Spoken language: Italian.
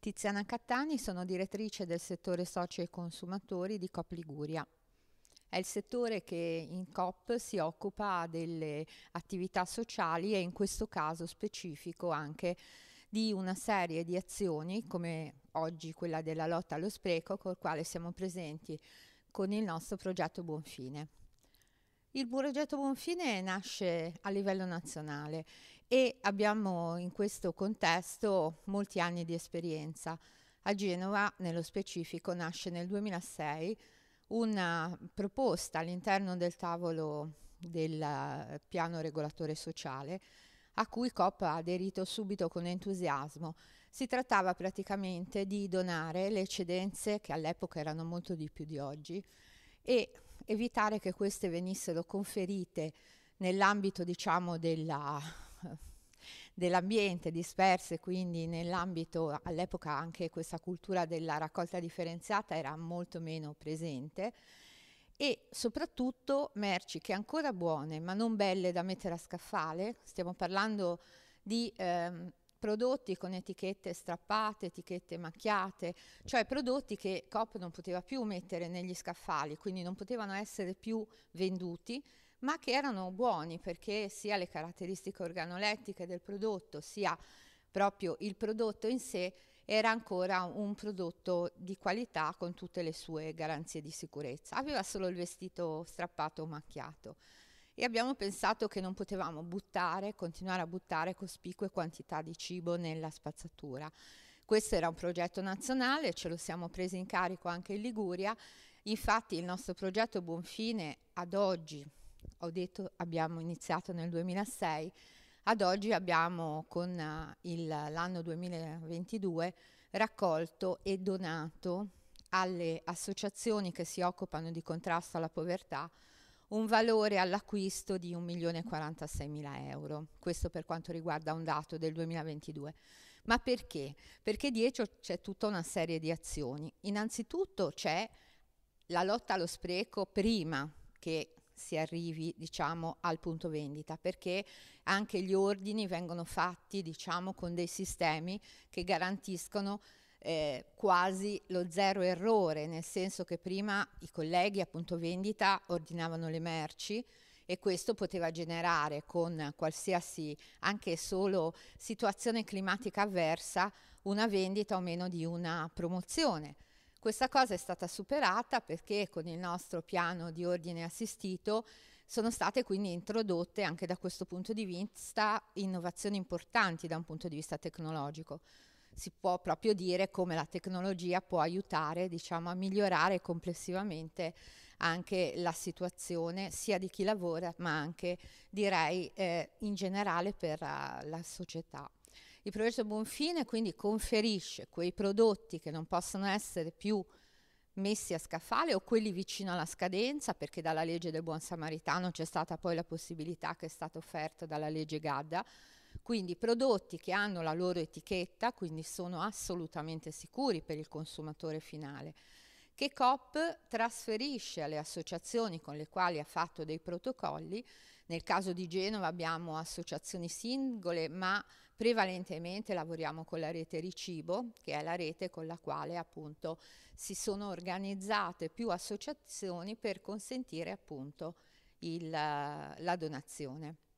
Tiziana Cattani sono direttrice del settore soci e consumatori di Cop Liguria. È il settore che in COP si occupa delle attività sociali e in questo caso specifico anche di una serie di azioni come oggi quella della lotta allo spreco col quale siamo presenti con il nostro progetto Buonfine. Il progetto Buonfine nasce a livello nazionale e abbiamo in questo contesto molti anni di esperienza. A Genova, nello specifico, nasce nel 2006 una proposta all'interno del tavolo del eh, piano regolatore sociale a cui COP ha aderito subito con entusiasmo. Si trattava praticamente di donare le eccedenze, che all'epoca erano molto di più di oggi, e evitare che queste venissero conferite nell'ambito diciamo, della dell'ambiente disperse, quindi nell'ambito all'epoca anche questa cultura della raccolta differenziata era molto meno presente e soprattutto merci che ancora buone ma non belle da mettere a scaffale, stiamo parlando di ehm, prodotti con etichette strappate, etichette macchiate, cioè prodotti che Coop non poteva più mettere negli scaffali, quindi non potevano essere più venduti ma che erano buoni perché sia le caratteristiche organolettiche del prodotto sia proprio il prodotto in sé era ancora un prodotto di qualità con tutte le sue garanzie di sicurezza. Aveva solo il vestito strappato o macchiato e abbiamo pensato che non potevamo buttare, continuare a buttare cospicue quantità di cibo nella spazzatura. Questo era un progetto nazionale, ce lo siamo presi in carico anche in Liguria. Infatti il nostro progetto Buonfine ad oggi, ho detto abbiamo iniziato nel 2006, ad oggi abbiamo con eh, il, l'anno 2022 raccolto e donato alle associazioni che si occupano di contrasto alla povertà un valore all'acquisto di 1.046.000 euro. Questo per quanto riguarda un dato del 2022. Ma perché? Perché dietro c'è tutta una serie di azioni. Innanzitutto c'è la lotta allo spreco prima che si arrivi diciamo, al punto vendita, perché anche gli ordini vengono fatti diciamo, con dei sistemi che garantiscono eh, quasi lo zero errore, nel senso che prima i colleghi a punto vendita ordinavano le merci, e questo poteva generare con qualsiasi anche solo situazione climatica avversa una vendita o meno di una promozione. Questa cosa è stata superata perché con il nostro piano di ordine assistito sono state quindi introdotte anche da questo punto di vista innovazioni importanti da un punto di vista tecnologico. Si può proprio dire come la tecnologia può aiutare diciamo, a migliorare complessivamente anche la situazione sia di chi lavora ma anche direi eh, in generale per uh, la società. Il progetto Buonfine quindi conferisce quei prodotti che non possono essere più messi a scaffale o quelli vicino alla scadenza, perché dalla legge del buon samaritano c'è stata poi la possibilità che è stata offerta dalla legge Gadda, quindi prodotti che hanno la loro etichetta, quindi sono assolutamente sicuri per il consumatore finale, che COP trasferisce alle associazioni con le quali ha fatto dei protocolli nel caso di Genova abbiamo associazioni singole, ma prevalentemente lavoriamo con la rete Ricibo, che è la rete con la quale appunto si sono organizzate più associazioni per consentire appunto il, la donazione.